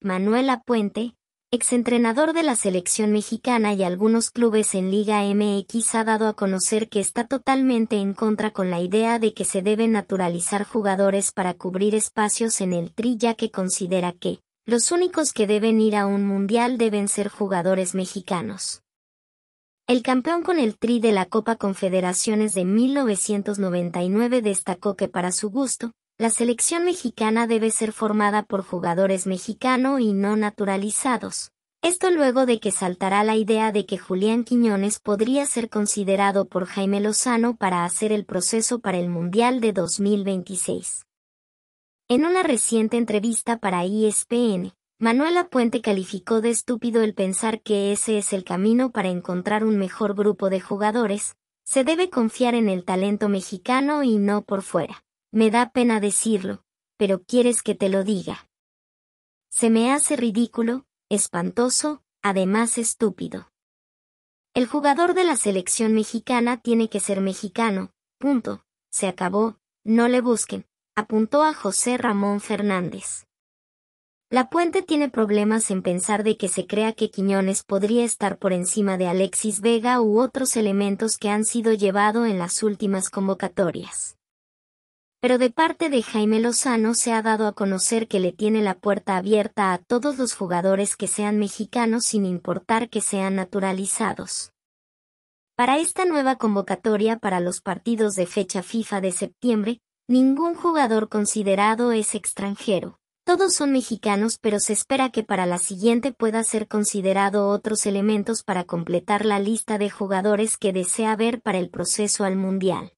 Manuela Puente, exentrenador de la selección mexicana y algunos clubes en Liga MX ha dado a conocer que está totalmente en contra con la idea de que se deben naturalizar jugadores para cubrir espacios en el tri ya que considera que los únicos que deben ir a un mundial deben ser jugadores mexicanos. El campeón con el tri de la Copa Confederaciones de 1999 destacó que para su gusto, la selección mexicana debe ser formada por jugadores mexicano y no naturalizados. Esto luego de que saltará la idea de que Julián Quiñones podría ser considerado por Jaime Lozano para hacer el proceso para el Mundial de 2026. En una reciente entrevista para ESPN, Manuela Puente calificó de estúpido el pensar que ese es el camino para encontrar un mejor grupo de jugadores, se debe confiar en el talento mexicano y no por fuera. Me da pena decirlo, pero quieres que te lo diga. Se me hace ridículo, espantoso, además estúpido. El jugador de la selección mexicana tiene que ser mexicano, punto, se acabó, no le busquen, apuntó a José Ramón Fernández. La Puente tiene problemas en pensar de que se crea que Quiñones podría estar por encima de Alexis Vega u otros elementos que han sido llevado en las últimas convocatorias. Pero de parte de Jaime Lozano se ha dado a conocer que le tiene la puerta abierta a todos los jugadores que sean mexicanos sin importar que sean naturalizados. Para esta nueva convocatoria para los partidos de fecha FIFA de septiembre, ningún jugador considerado es extranjero. Todos son mexicanos pero se espera que para la siguiente pueda ser considerado otros elementos para completar la lista de jugadores que desea ver para el proceso al Mundial.